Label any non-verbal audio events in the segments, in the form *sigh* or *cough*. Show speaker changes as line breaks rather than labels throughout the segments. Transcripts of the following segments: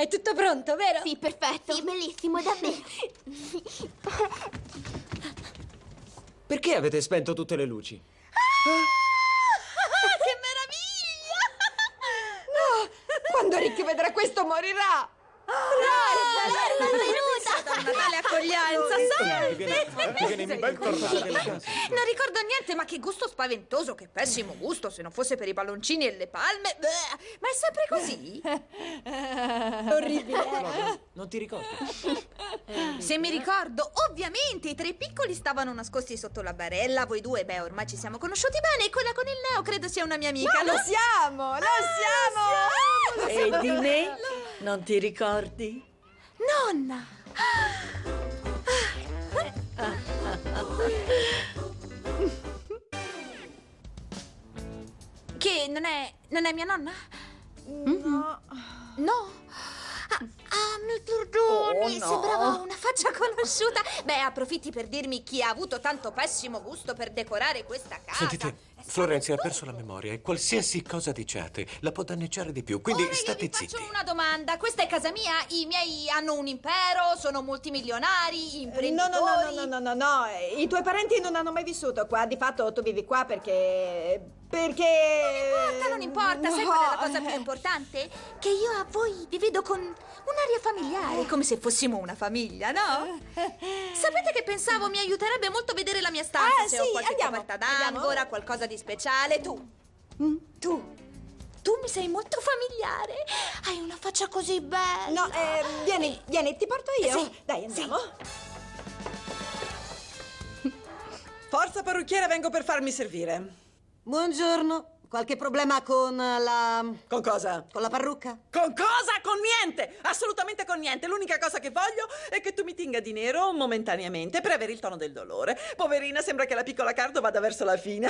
È tutto pronto, vero? Sì, perfetto. Sì, bellissimo, davvero.
Perché avete spento tutte le luci?
Ah, ah, che meraviglia! No, quando Rick vedrà questo morirà! Oh, ah, Rara, Rara, benvenuta! per Natale accoglienza, salve! Ti un bel tornato della Non ricordo niente, ma che gusto spaventoso, che pessimo gusto, se non fosse per i palloncini e le palme. Ma è sempre così? *laughs* Orribile. No, non ti ricordo. Eh, se mi ricordo, ovviamente i tre piccoli stavano nascosti sotto la barella, voi due, beh, ormai ci siamo conosciuti bene e quella con il Leo credo sia una mia amica. No, lo siamo, lo ah, siamo! siamo. E di me? Non ti ricordi? Nonna! Che non è. non è mia nonna? Mm? No. No? Ah, ah mi perdoni, oh, no. sembrava una faccia conosciuta. Beh, approfitti per dirmi chi ha avuto tanto pessimo gusto per decorare questa casa.
Sentite, Florenzia ha perso la memoria e qualsiasi cosa diciate la può danneggiare di più, quindi Ora state io zitti. Faccio
una domanda, questa è casa mia, i miei hanno un impero, sono multimilionari, imprenditori. Eh, no, no, no, no, no, no, no, no, i tuoi parenti non hanno mai vissuto qua, di fatto tu vivi qua perché perché... Non importa, non importa, no. sai qual è la cosa più importante? Che io a voi vi vedo con un'aria familiare, come se fossimo una famiglia, no? *laughs* Sapete che pensavo mi aiuterebbe molto vedere la mia stanza, ah, se sì, ho qualche andiamo, coperta d'angora, qualcosa di speciale, tu, mm. tu, tu mi sei molto familiare, hai una faccia così bella No, eh, vieni, eh. vieni, ti porto io sì. Dai, andiamo sì. Forza parrucchiere, vengo per farmi servire Buongiorno Qualche problema con eh, la... Con cosa? Con la parrucca? Con cosa? Con niente! Assolutamente con niente! L'unica cosa che voglio è che tu mi tinga di nero momentaneamente per avere il tono del dolore. Poverina, sembra che la piccola Cardo vada verso la fine.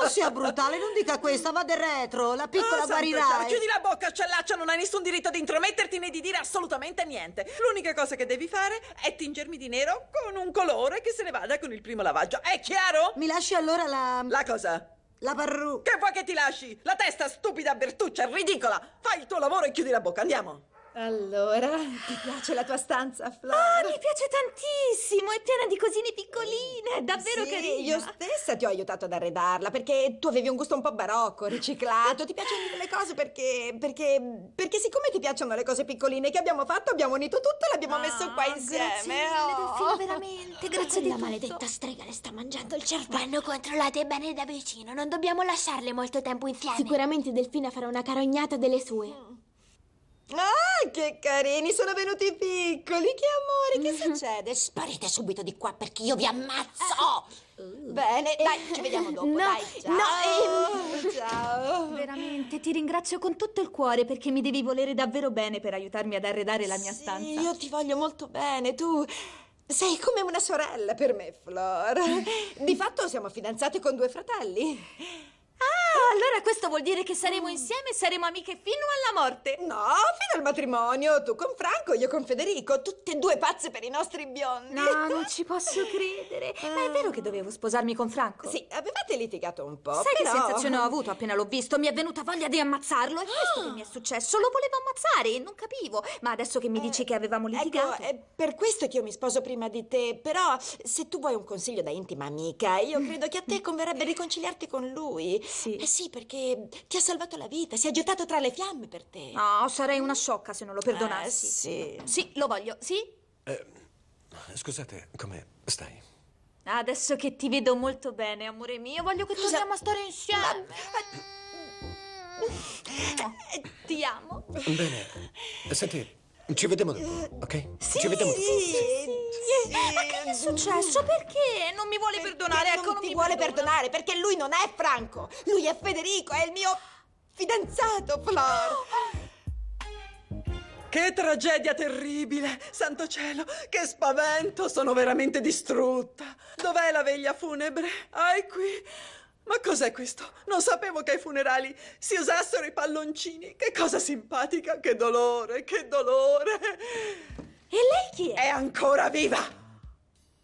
Oh, sia brutale, non dica questo, vada retro, la piccola oh, guarirà. Chiudi la bocca, cellaccia, non hai nessun diritto di intrometterti né di dire assolutamente niente. L'unica cosa che devi fare è tingermi di nero con un colore che se ne vada con il primo lavaggio. È chiaro? Mi lasci allora la... La cosa? La parrucca. Che vuoi che ti lasci? La testa stupida Bertuccia, ridicola! Fai il tuo lavoro e chiudi la bocca, andiamo! Allora, ti piace la tua stanza, Flora? Ah, mi piace tantissimo, è piena di cosine piccoline, è davvero sì, carina. io stessa ti ho aiutato ad arredarla, perché tu avevi un gusto un po' barocco, riciclato, ti piacciono le cose perché, perché, perché siccome ti piacciono le cose piccoline che abbiamo fatto, abbiamo unito tutto e l'abbiamo ah, oh, messo qua insieme. Grazie oh. Delfino, veramente, grazie di La maledetta strega le sta mangiando il cervello. Vanno controllate bene da vicino, non dobbiamo lasciarle molto tempo insieme. Sicuramente Delfina farà una carognata delle sue. Mm. Ah, che carini, sono venuti piccoli, che amore, che mhm. succede? Sparite subito di qua perché io vi ammazzo! Ah, ah. Uh. Bene, dai, ci vediamo dopo, no, dai, ciao! No, ehm... ciao! Veramente, ti ringrazio con tutto il cuore perché mi devi volere davvero bene per aiutarmi ad arredare la mia sì, stanza. io ti voglio molto bene, tu... Sei come una sorella per me, Flor. *laughs* Di fatto siamo fidanzate con due fratelli. Ah, allora questo vuol dire che saremo mm. insieme e saremo amiche fino alla morte. No, fino al matrimonio. Tu con Franco, io con Federico. Tutte e due pazze per i nostri biondi. No, non ci posso *laughs* credere. Eh. Ma è vero che dovevo sposarmi con Franco? Sì, avevate litigato un po'. Sai però... che sensazione ho avuto appena l'ho visto? Mi è venuta voglia di ammazzarlo. È ah. questo che mi è successo. Lo volevo ammazzare e non capivo. Ma adesso che mi eh, dici che avevamo ecco, litigato. Ecco, è per questo che io mi sposo prima di te. Però, se tu vuoi un consiglio da intima amica, io mm. credo che a te converrebbe riconciliarti con lui. Sì. Eh sì, perché ti ha salvato la vita, si è gettato tra le fiamme per te. No, sarei una sciocca se non lo perdonassi. Eh, sì. Sì, lo voglio, sì?
Eh, scusate, come stai?
Adesso che ti vedo molto bene, amore mio, voglio che Cosa? torniamo a stare insieme. La... Eh, ti amo. Bene, senti, ci vediamo dopo, ok? Sì, ci vediamo dopo. Sì, sì. Dai! Ma che gli è successo? Perché? Non mi vuole perché perdonare, ecco, non, non ti mi vuole perdona. perdonare perché lui non è Franco. Lui è Federico, è il mio fidanzato, Flor. Che tragedia terribile! Santo cielo, che spavento! Sono veramente distrutta. Dov'è la veglia funebre? Ah, è qui. Ma cos'è questo? Non sapevo che ai funerali si usassero i palloncini. Che cosa simpatica, che dolore, che dolore. E lei chi è? È ancora viva!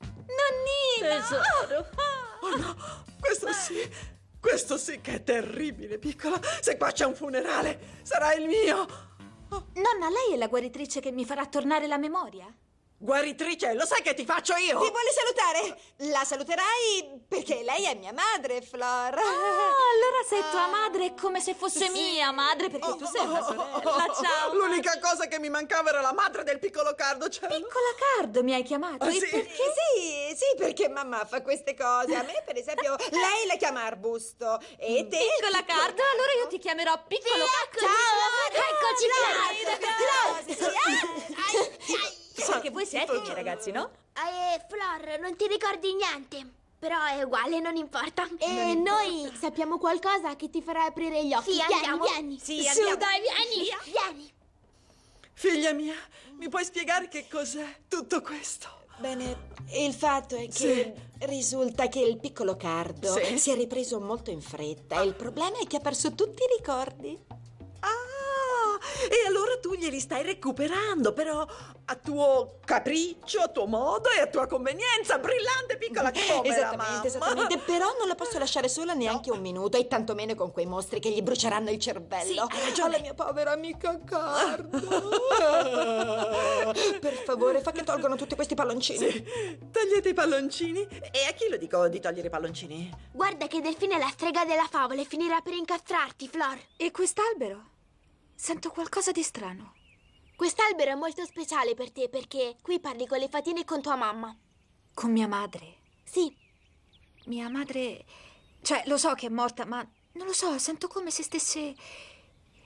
Nonnina! Tesoro! Ah! Oh no, questo sì, questo sì che è terribile, piccola. Se qua c'è un funerale, sarà il mio! Nonna, lei è la guaritrice che mi farà tornare la memoria? Guaritrice, lo sai che ti faccio io? Ti vuole salutare? La saluterai perché lei è mia madre, Flora. Ah, allora sei ah. tua madre come se fosse sì. mia madre perché oh, tu sei oh, una sorella. Oh, Ciao. L'unica cosa che mi mancava era la madre del piccolo Cardo. Cioè... Piccola Cardo mi hai chiamato? Ah, sì. Perché? Sì, sì, perché mamma fa queste cose. A me, per esempio, lei la chiama Arbusto e te... Piccola piccolo... Cardo? Allora io ti chiamerò Piccolo Cardo. Ciao. Eccoci qua. Grazie. Grazie.
Grazie. Grazie. Sì, Anche voi siete i ragazzi, no?
Eh, Flor, non ti ricordi niente. Però è uguale, non importa. E non eh, noi sappiamo qualcosa che ti farà aprire gli occhi. Sì, vieni, andiamo. vieni. Sì, Su, dai, vieni. Vieni. Figlia mia, mi puoi spiegare che cos'è tutto questo? Bene, il fatto è che sì. risulta che il piccolo Cardo sì. si è ripreso molto in fretta e il problema è che ha perso tutti i ricordi. E allora tu glieli stai recuperando, però a tuo capriccio, a tuo modo e a tua convenienza. Brillante piccola povera eh, Esattamente, mamma. esattamente. Però non la posso *laughs* lasciare sola neanche no. un minuto e tantomeno con quei mostri che gli bruceranno il cervello. Sì, hai Alla mia povera amica Cardo. *laughs* per favore, fa che tolgono tutti questi palloncini. Sì. Togliete i palloncini. E a chi lo dico di togliere i palloncini? Guarda che Delfine è la strega della favola e finirà per incastrarti, Flor. E quest'albero? Sento qualcosa di strano. Quest'albero è molto speciale per te perché qui parli con le fatine e con tua mamma. Con mia madre? Sì. Mia madre... Cioè, lo so che è morta, ma non lo so, sento come se stesse...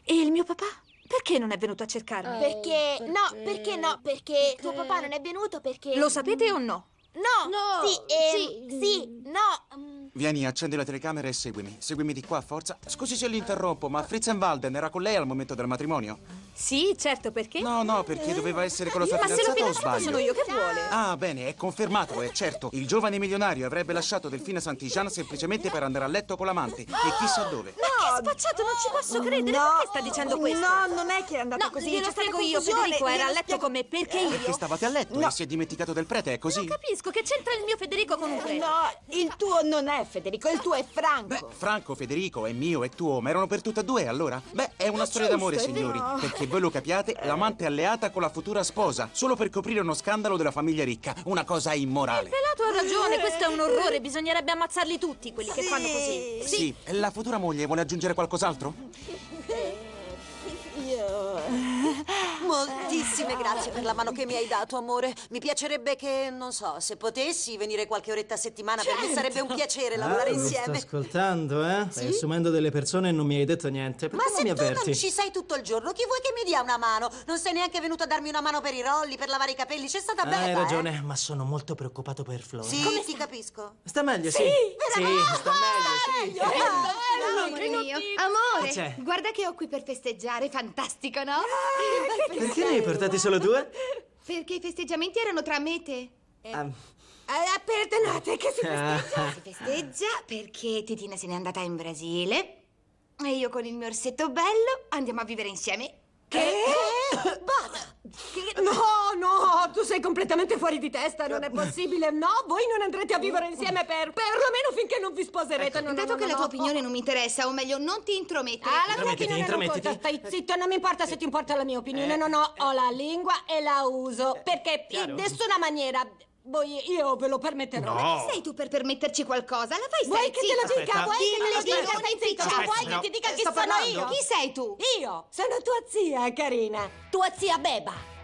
E il mio papà? Perché non è venuto a cercarmi? Eh, perché... perché... No, perché no? Perché, perché tuo papà non è venuto perché... Lo sapete o no? No! No! Sì, ehm, sì. sì, no! Mm,
Vieni, accendi la telecamera e seguimi. Seguimi di qua, forza. Scusi se l'interrompo, ma Fritzenwalden era con lei al momento del matrimonio? Sì, certo, perché? No, no, perché doveva essere con la sua ma fidanzata se lo o sbaglio? sono io, che vuole? Ah, bene, è confermato, è certo. Il giovane milionario avrebbe lasciato Delfina Santigiana semplicemente per andare a letto con l'amante. E chissà dove. Ma
no, che spacciato, non ci posso credere. No, perché sta dicendo questo? No, non è che è andata no, così. Glielo spiego io, Federico era a letto con me, perché eh, io?
Perché stavate a letto no. e si è dimenticato del prete, è così? Non
capisco, che c'entra il mio Federico con un eh, prete? No, il tuo non è Federico, il tuo è Franco. Beh,
Franco, Federico è mio e tuo, ma erano per tutte e due allora? Beh, è una storia d'amore, signori. Perché voi lo capiate, l'amante è alleata con la futura sposa, solo per coprire uno scandalo della famiglia ricca. Una cosa immorale. Il
la tua ragione, questo è un orrore. Bisognerebbe ammazzarli tutti quelli sì. che fanno così. Sì.
sì, la futura moglie vuole aggiungere qualcos'altro?
Io. Moltissime grazie per la mano che mi hai dato, amore. Mi piacerebbe che, non so, se potessi venire qualche oretta a settimana, certo. per me sarebbe un piacere lavorare insieme. Mi sto ascoltando, eh? Sì? Stai assumendo delle persone e non mi hai detto niente. Perché Ma se mi avverti? tu non ci sei tutto il giorno, chi vuoi che mi dia una mano? Non sei neanche venuto a darmi una mano per i rolli, per lavare i capelli, c'è stata ah, bella. Hai ragione, eh? ma sono molto preoccupato per Flora. Sì, Come ti sta? capisco. Sta meglio, sì. Sì, sì sta meglio, ah, sì. Bello, amore, mio. amore, guarda che ho qui per festeggiare, fantastico, no? Ah, che perché ne hai portati solo due? Perché i festeggiamenti erano tra me e te. Eh. Um. Eh, perdonate, che si festeggia? Ah. *laughs* Si festeggia perché Titina se n'è andata in Brasile e io con il mio orsetto bello andiamo a vivere insieme. Che? Eh.
Bada!
No, no, tu sei completamente fuori di testa, non è possibile. No, voi non andrete a vivere insieme per perlomeno finché non vi sposerete. Ecco, no, no, dato no, che la tua opinione non mi interessa, o meglio, non ti intromettere. Ah, la mia opinione non conta. Stai zitto, non mi importa se ti importa la mia opinione. Eh, no, no, ho la lingua e la uso. Eh, perché chiaro. in nessuna maniera voi, io ve lo permetterò. No. Ma chi sei tu per permetterci qualcosa? La fai stare Vuoi che te la dica? Vuoi che te la dica? Stai zitto. Vuoi che ti dica chi sono io? Chi sei tu? Io sono tua zia, carina. Tua zia Beba.